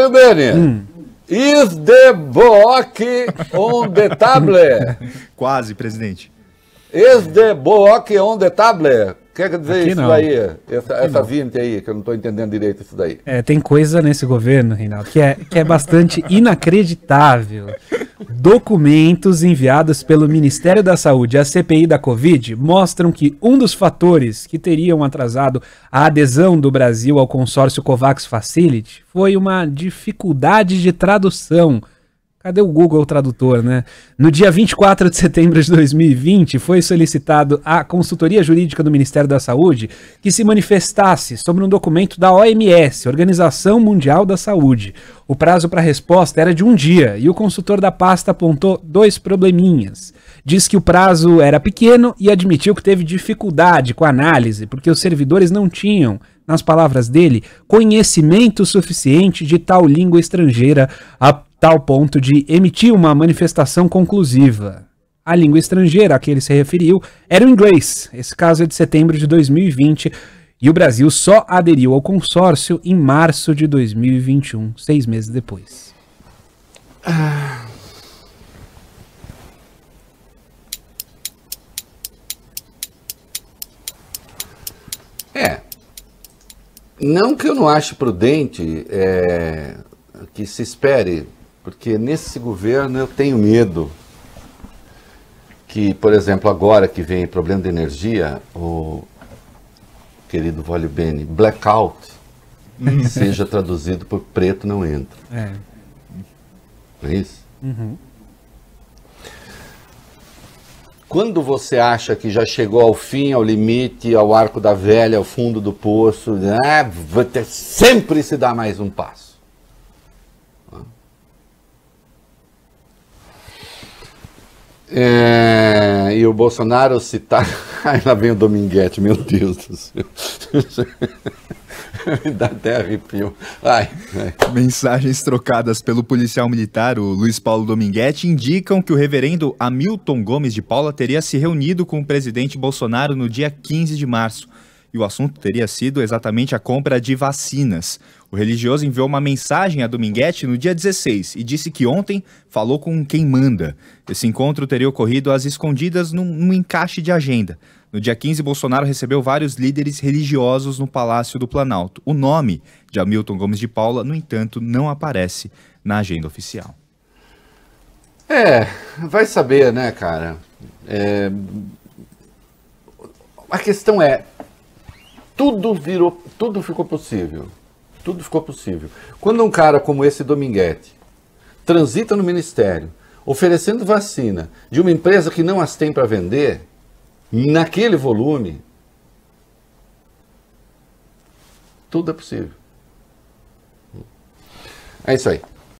Fábio Beni. Hum. Is the Book on the table? Quase, presidente. Is the Book on the table? Quer dizer Aqui isso não. aí, essa, essa vinte aí, que eu não estou entendendo direito isso daí. É, tem coisa nesse governo, Reinaldo, que é, que é bastante inacreditável. Documentos enviados pelo Ministério da Saúde à CPI da Covid mostram que um dos fatores que teriam atrasado a adesão do Brasil ao consórcio COVAX Facility foi uma dificuldade de tradução Cadê o Google Tradutor, né? No dia 24 de setembro de 2020, foi solicitado à consultoria jurídica do Ministério da Saúde que se manifestasse sobre um documento da OMS, Organização Mundial da Saúde. O prazo para resposta era de um dia e o consultor da pasta apontou dois probleminhas. Diz que o prazo era pequeno e admitiu que teve dificuldade com a análise, porque os servidores não tinham nas palavras dele, conhecimento suficiente de tal língua estrangeira a tal ponto de emitir uma manifestação conclusiva. A língua estrangeira a que ele se referiu era o inglês. Esse caso é de setembro de 2020 e o Brasil só aderiu ao consórcio em março de 2021, seis meses depois. Ah. É, não que eu não ache prudente é, que se espere, porque nesse governo eu tenho medo que, por exemplo, agora que vem problema de energia, o querido Vale Bene, blackout, uhum. seja traduzido por preto não entra. É. Não é isso? Uhum. Quando você acha que já chegou ao fim, ao limite, ao arco da velha, ao fundo do poço, né? sempre se dá mais um passo. É, e o Bolsonaro citar. Ai, lá vem o Dominguete, meu Deus do céu. Me dá até arrepio. Ai, ai. Né? Mensagens trocadas pelo policial militar, o Luiz Paulo Dominguete, indicam que o reverendo Hamilton Gomes de Paula teria se reunido com o presidente Bolsonaro no dia 15 de março e o assunto teria sido exatamente a compra de vacinas. O religioso enviou uma mensagem a Dominguete no dia 16 e disse que ontem falou com quem manda. Esse encontro teria ocorrido às escondidas num, num encaixe de agenda. No dia 15, Bolsonaro recebeu vários líderes religiosos no Palácio do Planalto. O nome de Hamilton Gomes de Paula, no entanto, não aparece na agenda oficial. É, vai saber, né, cara? É... A questão é, tudo virou, tudo ficou possível. Tudo ficou possível. Quando um cara como esse Dominguete transita no ministério oferecendo vacina de uma empresa que não as tem para vender, naquele volume, tudo é possível. É isso aí.